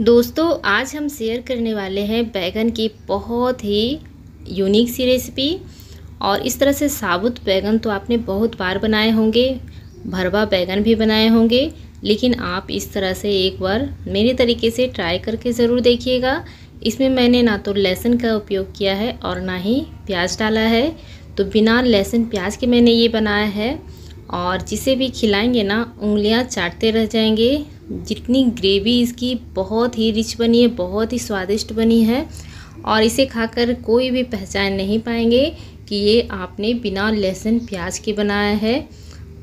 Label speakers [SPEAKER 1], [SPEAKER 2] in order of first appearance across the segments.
[SPEAKER 1] दोस्तों आज हम शेयर करने वाले हैं बैगन की बहुत ही यूनिक सी रेसिपी और इस तरह से साबुत बैगन तो आपने बहुत बार बनाए होंगे भरवा बैगन भी बनाए होंगे लेकिन आप इस तरह से एक बार मेरे तरीके से ट्राई करके ज़रूर देखिएगा इसमें मैंने ना तो लहसुन का उपयोग किया है और ना ही प्याज डाला है तो बिना लहसुन प्याज के मैंने ये बनाया है और जिसे भी खिलाएंगे ना उंगलियां चाटते रह जाएंगे जितनी ग्रेवी इसकी बहुत ही रिच बनी है बहुत ही स्वादिष्ट बनी है और इसे खाकर कोई भी पहचान नहीं पाएंगे कि ये आपने बिना लहसुन प्याज के बनाया है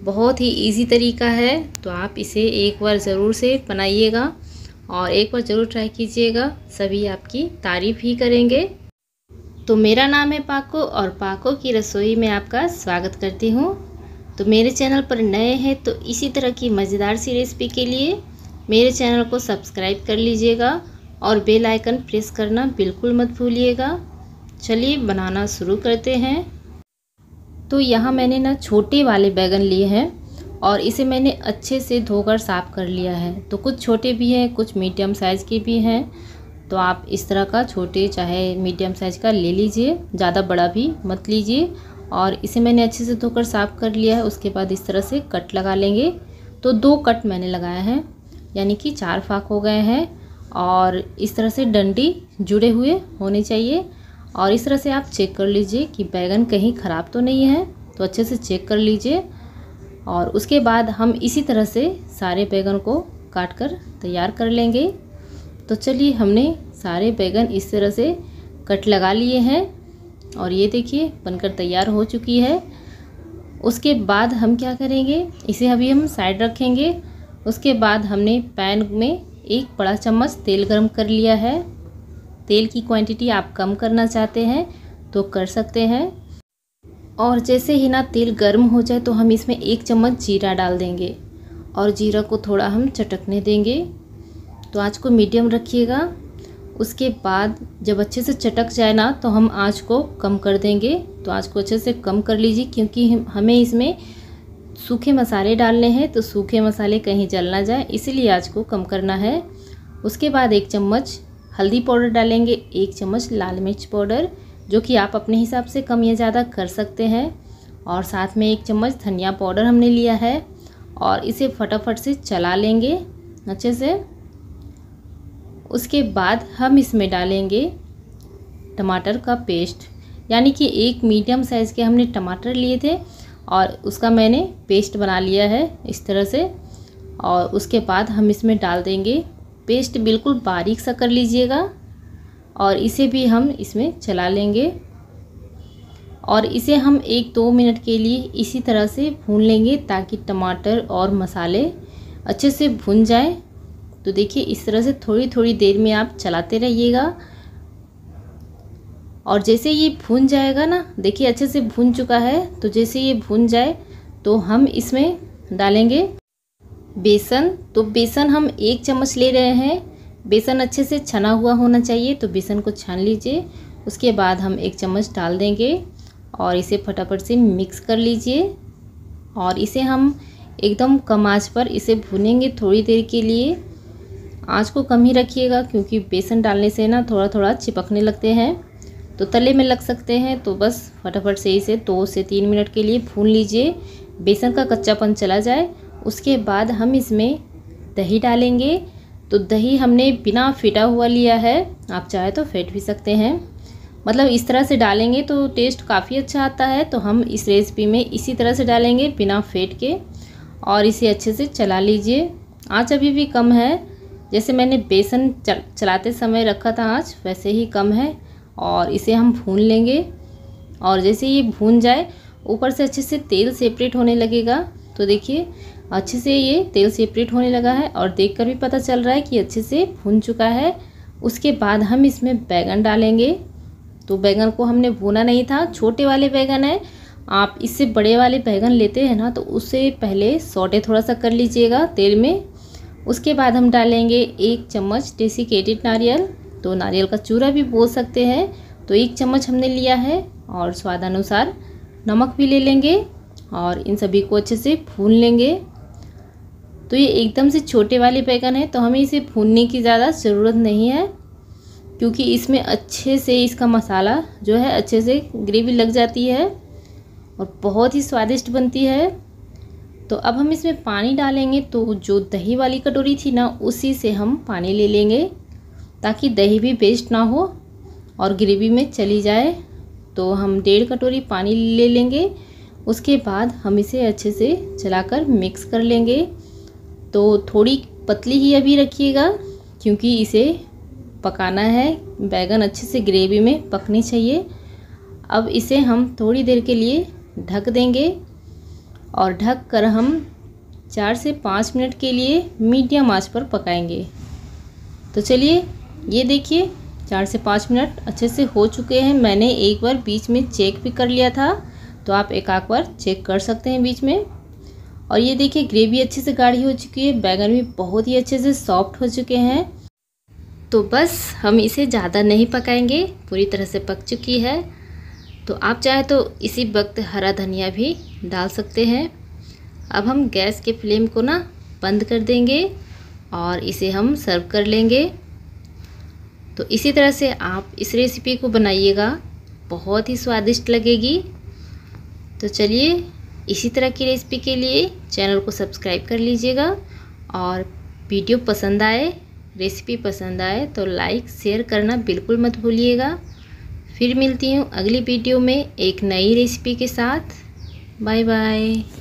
[SPEAKER 1] बहुत ही इजी तरीका है तो आप इसे एक बार ज़रूर से बनाइएगा और एक बार ज़रूर ट्राई कीजिएगा सभी आपकी तारीफ़ ही करेंगे तो मेरा नाम है पाको और पाको की रसोई में आपका स्वागत करती हूँ तो मेरे चैनल पर नए हैं तो इसी तरह की मज़ेदार सी रेसिपी के लिए मेरे चैनल को सब्सक्राइब कर लीजिएगा और बेल आइकन प्रेस करना बिल्कुल मत भूलिएगा चलिए बनाना शुरू करते हैं तो यहाँ मैंने ना छोटे वाले बैगन लिए हैं और इसे मैंने अच्छे से धोकर साफ़ कर लिया है तो कुछ छोटे भी हैं कुछ मीडियम साइज़ के भी हैं तो आप इस तरह का छोटे चाहे मीडियम साइज़ का ले लीजिए ज़्यादा बड़ा भी मत लीजिए और इसे मैंने अच्छे से धोकर साफ़ कर लिया है उसके बाद इस तरह से कट लगा लेंगे तो दो कट मैंने लगाए हैं यानी कि चार फाक हो गए हैं और इस तरह से डंडी जुड़े हुए होने चाहिए और इस तरह से आप चेक कर लीजिए कि बैगन कहीं ख़राब तो नहीं है तो अच्छे से चेक कर लीजिए और उसके बाद हम इसी तरह से सारे बैगन को काट कर तैयार कर लेंगे तो चलिए हमने सारे बैगन इस तरह से कट लगा लिए हैं और ये देखिए बनकर तैयार हो चुकी है उसके बाद हम क्या करेंगे इसे अभी हम साइड रखेंगे उसके बाद हमने पैन में एक बड़ा चम्मच तेल गर्म कर लिया है तेल की क्वांटिटी आप कम करना चाहते हैं तो कर सकते हैं और जैसे ही ना तेल गर्म हो जाए तो हम इसमें एक चम्मच जीरा डाल देंगे और जीरा को थोड़ा हम चटकने देंगे तो आज को मीडियम रखिएगा उसके बाद जब अच्छे से चटक जाए ना तो हम आँच को कम कर देंगे तो आँच को अच्छे से कम कर लीजिए क्योंकि हमें इसमें सूखे मसाले डालने हैं तो सूखे मसाले कहीं जल ना जाए इसीलिए आँच को कम करना है उसके बाद एक चम्मच हल्दी पाउडर डालेंगे एक चम्मच लाल मिर्च पाउडर जो कि आप अपने हिसाब से कम या ज़्यादा कर सकते हैं और साथ में एक चम्मच धनिया पाउडर हमने लिया है और इसे फटाफट से चला लेंगे अच्छे से उसके बाद हम इसमें डालेंगे टमाटर का पेस्ट यानी कि एक मीडियम साइज़ के हमने टमाटर लिए थे और उसका मैंने पेस्ट बना लिया है इस तरह से और उसके बाद हम इसमें डाल देंगे पेस्ट बिल्कुल बारीक सा कर लीजिएगा और इसे भी हम इसमें चला लेंगे और इसे हम एक दो मिनट के लिए इसी तरह से भून लेंगे ताकि टमाटर और मसाले अच्छे से भुन जाएँ तो देखिए इस तरह से थोड़ी थोड़ी देर में आप चलाते रहिएगा और जैसे ये भून जाएगा ना देखिए अच्छे से भून चुका है तो जैसे ये भून जाए तो हम इसमें डालेंगे बेसन तो बेसन हम एक चम्मच ले रहे हैं बेसन अच्छे से छना हुआ होना चाहिए तो बेसन को छान लीजिए उसके बाद हम एक चम्मच डाल देंगे और इसे फटाफट से मिक्स कर लीजिए और इसे हम एकदम कम आँच पर इसे भूनेंगे थोड़ी देर के लिए आँच को कम ही रखिएगा क्योंकि बेसन डालने से ना थोड़ा थोड़ा चिपकने लगते हैं तो तले में लग सकते हैं तो बस फटाफट से इसे दो से तीन मिनट के लिए भून लीजिए बेसन का कच्चापन चला जाए उसके बाद हम इसमें दही डालेंगे तो दही हमने बिना फिटा हुआ लिया है आप चाहे तो फेंट भी सकते हैं मतलब इस तरह से डालेंगे तो टेस्ट काफ़ी अच्छा आता है तो हम इस रेसिपी में इसी तरह से डालेंगे बिना फेंट के और इसे अच्छे से चला लीजिए आँच अभी भी कम है जैसे मैंने बेसन चलाते समय रखा था आँच वैसे ही कम है और इसे हम भून लेंगे और जैसे ये भून जाए ऊपर से अच्छे से तेल सेपरेट होने लगेगा तो देखिए अच्छे से ये तेल सेपरेट होने लगा है और देखकर भी पता चल रहा है कि अच्छे से भून चुका है उसके बाद हम इसमें बैगन डालेंगे तो बैगन को हमने भूना नहीं था छोटे वाले बैगन है आप इससे बड़े वाले बैगन लेते हैं ना तो उसे पहले सोटे थोड़ा सा कर लीजिएगा तेल में उसके बाद हम डालेंगे एक चम्मच डेसिकेटेड नारियल तो नारियल का चूरा भी बोल सकते हैं तो एक चम्मच हमने लिया है और स्वादानुसार नमक भी ले लेंगे और इन सभी को अच्छे से भून लेंगे तो ये एकदम से छोटे वाले बैगन है तो हमें इसे भूनने की ज़्यादा ज़रूरत नहीं है क्योंकि इसमें अच्छे से इसका मसाला जो है अच्छे से ग्रेवी लग जाती है और बहुत ही स्वादिष्ट बनती है तो अब हम इसमें पानी डालेंगे तो जो दही वाली कटोरी थी ना उसी से हम पानी ले लेंगे ताकि दही भी वेस्ट ना हो और ग्रेवी में चली जाए तो हम डेढ़ कटोरी पानी ले लेंगे उसके बाद हम इसे अच्छे से चलाकर मिक्स कर लेंगे तो थोड़ी पतली ही अभी रखिएगा क्योंकि इसे पकाना है बैगन अच्छे से ग्रेवी में पकनी चाहिए अब इसे हम थोड़ी देर के लिए ढक देंगे और ढक कर हम चार से पाँच मिनट के लिए मीडियम आंच पर पकाएंगे तो चलिए ये देखिए चार से पाँच मिनट अच्छे से हो चुके हैं मैंने एक बार बीच में चेक भी कर लिया था तो आप एक आख बार चेक कर सकते हैं बीच में और ये देखिए ग्रेवी अच्छे से गाढ़ी हो चुकी है बैगन भी बहुत ही अच्छे से सॉफ्ट हो चुके हैं तो बस हम इसे ज़्यादा नहीं पकाएंगे पूरी तरह से पक चुकी है तो आप चाहे तो इसी वक्त हरा धनिया भी डाल सकते हैं अब हम गैस के फ्लेम को ना बंद कर देंगे और इसे हम सर्व कर लेंगे तो इसी तरह से आप इस रेसिपी को बनाइएगा बहुत ही स्वादिष्ट लगेगी तो चलिए इसी तरह की रेसिपी के लिए चैनल को सब्सक्राइब कर लीजिएगा और वीडियो पसंद आए रेसिपी पसंद आए तो लाइक शेयर करना बिल्कुल मत भूलिएगा फिर मिलती हूँ अगली वीडियो में एक नई रेसिपी के साथ बाय बाय